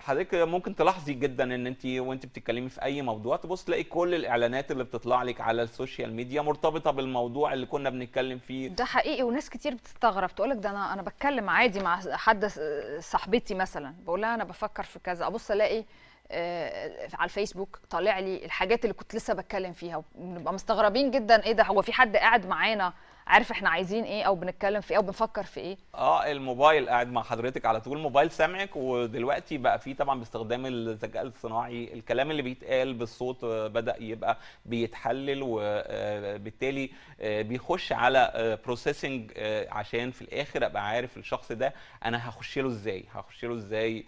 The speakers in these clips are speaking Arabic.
حضرتك ممكن تلاحظي جدا ان انت وانت بتتكلمي في اي موضوع تبص تلاقي كل الاعلانات اللي بتطلع لك على السوشيال ميديا مرتبطه بالموضوع اللي كنا بنتكلم فيه ده حقيقي وناس كتير بتستغرب تقول لك ده انا انا بتكلم عادي مع حد صاحبتي مثلا بقول لها انا بفكر في كذا ابص الاقي آه، على الفيسبوك طالع لي الحاجات اللي كنت لسه بتكلم فيها ونبقى مستغربين جدا ايه ده هو في حد قاعد معانا عارف احنا عايزين ايه او بنتكلم في ايه او بنفكر في ايه اه الموبايل قاعد مع حضرتك على طول الموبايل سامعك ودلوقتي بقى فيه طبعا باستخدام الذكاء الصناعي الكلام اللي بيتقال بالصوت آه، بدا يبقى بيتحلل وبالتالي آه، آه، بيخش على بروسيسنج عشان في الاخر ابقى عارف الشخص ده انا هخش له ازاي هخش له ازاي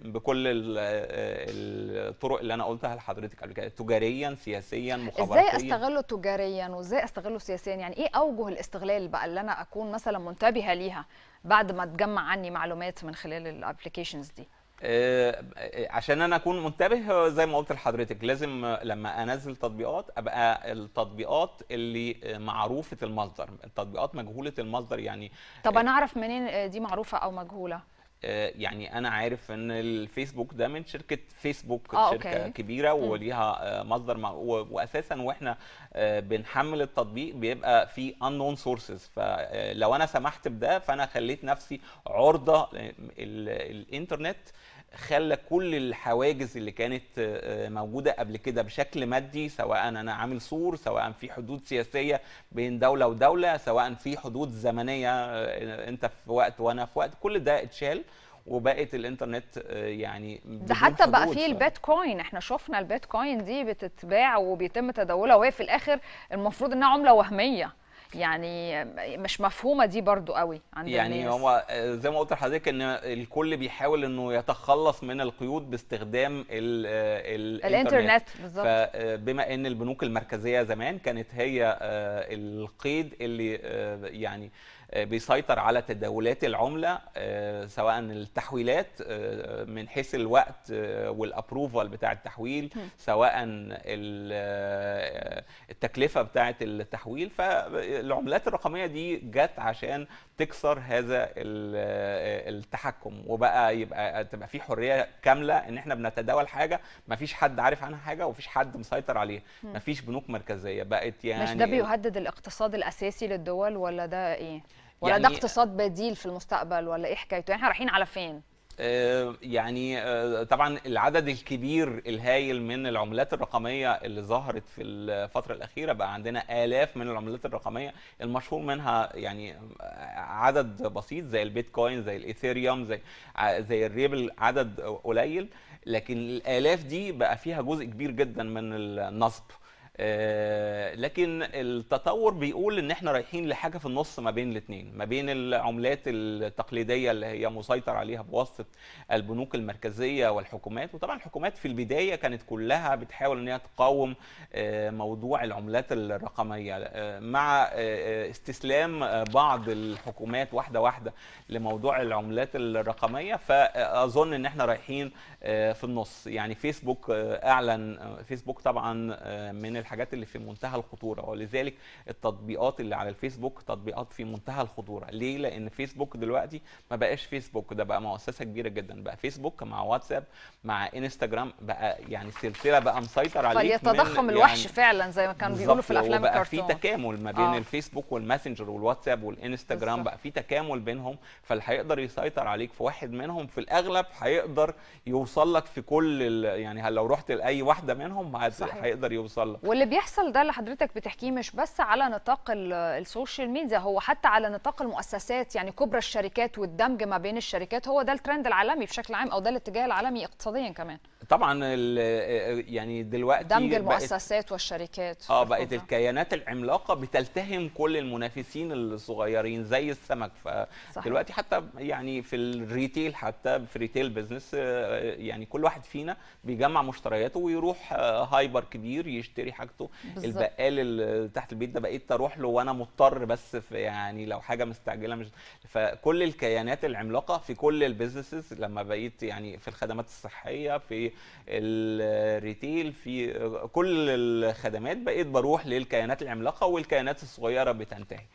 بكل الطرق اللي انا قلتها لحضرتك قبل كده تجاريا سياسيا مخابراتيا ازاي استغله تجاريا وازاي استغله سياسيا يعني ايه اوجه الاستغلال بقى اللي انا اكون مثلا منتبهه ليها بعد ما تجمع عني معلومات من خلال الابلكيشنز دي آه، عشان انا اكون منتبه زي ما قلت لحضرتك لازم لما انزل تطبيقات ابقى التطبيقات اللي معروفه المصدر التطبيقات مجهوله المصدر يعني طب انا اعرف منين دي معروفه او مجهوله آه، يعني انا عارف ان الفيسبوك ده من شركه فيسبوك آه شركه أوكي. كبيره وليها آه، مصدر واساسا واحنا آه، بنحمل التطبيق بيبقى في انون سورسز فلو انا سمحت بده فانا خليت نفسي عرضه الانترنت خلى كل الحواجز اللي كانت آه، آه، موجوده قبل كده بشكل مادي سواء انا عامل سور سواء في حدود سياسيه بين دوله ودوله سواء في حدود زمنيه آه، انت في وقت وانا في وقت كل ده اتشال وبقت الانترنت يعني ده حتى بقى في البيتكوين احنا شفنا البيتكوين دي بتتباع وبيتم تداولها وهي في الاخر المفروض انها عمله وهميه يعني مش مفهومه دي برضو قوي عند يعني الناس. هو آه، زي ما قلت لحضرتك ان الكل بيحاول انه يتخلص من القيود باستخدام ال آه، ال الانترنت بالظبط فبما آه، ان البنوك المركزيه زمان كانت هي القيد اللي يعني آه، بيسيطر على تداولات العمله آه، سواء التحويلات آه، من حيث الوقت والابروفال بتاع التحويل سواء التكلفه بتاعه التحويل فالعملات الرقميه دي جت عشان تكسر هذا التحكم وبقى يبقى تبقى في حريه كامله ان احنا بنتداول حاجه ما فيش حد عارف عنها حاجه فيش حد مسيطر عليها ما فيش بنوك مركزيه بقت يعني مش ده يعني بيهدد الاقتصاد الاساسي للدول ولا ده ايه ولا يعني ده اقتصاد بديل في المستقبل ولا ايه حكايته يعني احنا رايحين على فين آه، يعني آه، طبعا العدد الكبير الهائل من العملات الرقميه اللي ظهرت في الفتره الاخيره بقى عندنا الاف من العملات الرقميه المشهور منها يعني آه، عدد بسيط زي البيتكوين زي الايثيريوم زي زي الريبل عدد قليل لكن الالاف دي بقى فيها جزء كبير جدا من النصب آه، لكن التطور بيقول ان احنا رايحين لحاجه في النص ما بين الاثنين ما بين العملات التقليديه اللي هي مسيطر عليها بواسطه البنوك المركزيه والحكومات وطبعا الحكومات في البدايه كانت كلها بتحاول ان هي تقاوم آه، موضوع العملات الرقميه آه، مع استسلام بعض الحكومات واحده واحده لموضوع العملات الرقميه فاظن ان احنا رايحين في النص يعني فيسبوك اعلن فيسبوك طبعا من الحاجات اللي في منتهى الخطوره ولذلك التطبيقات اللي على الفيسبوك تطبيقات في منتهى الخطوره ليه لان فيسبوك دلوقتي ما بقاش فيسبوك ده بقى مؤسسه كبيره جدا بقى فيسبوك مع واتساب مع انستجرام بقى يعني سلسله بقى مسيطر عليك فليتضخم يعني الوحش فعلا زي ما كانوا بيقولوا في الافلام بقى في تكامل ما بين آه. الفيسبوك والماسنجر والواتساب والانستجرام بقى في تكامل بينهم فاللي هيقدر يسيطر عليك في واحد منهم في الاغلب هيقدر يوصل لك في كل يعني لو رحت لاي واحده منهم هيقدر يوصل لك واللي بيحصل ده اللي حضرتك بتحكيه مش بس على نطاق السوشيال ميديا هو حتى على نطاق المؤسسات يعني كبرى الشركات والدمج ما بين الشركات هو ده الترند العالمي بشكل عام او ده الاتجاه العالمي اقتصاديا كمان طبعا يعني دلوقتي دمج المؤسسات والشركات اه بقت الكيانات العملاقه بتلتهم كل المنافسين الصغيرين زي السمك فدلوقتي حتى يعني في الريتيل حتى في ريتيل بزنس آه، يعني كل واحد فينا بيجمع مشترياته ويروح آه، هايبر كبير يشتري حاجة حاجته البقال اللي تحت البيت ده بقيت اروح له وانا مضطر بس في يعني لو حاجه مستعجله مش فكل الكيانات العملاقه في كل البيزنسز لما بقيت يعني في الخدمات الصحيه في الريتيل في كل الخدمات بقيت بروح للكيانات العملاقه والكيانات الصغيره بتنتهي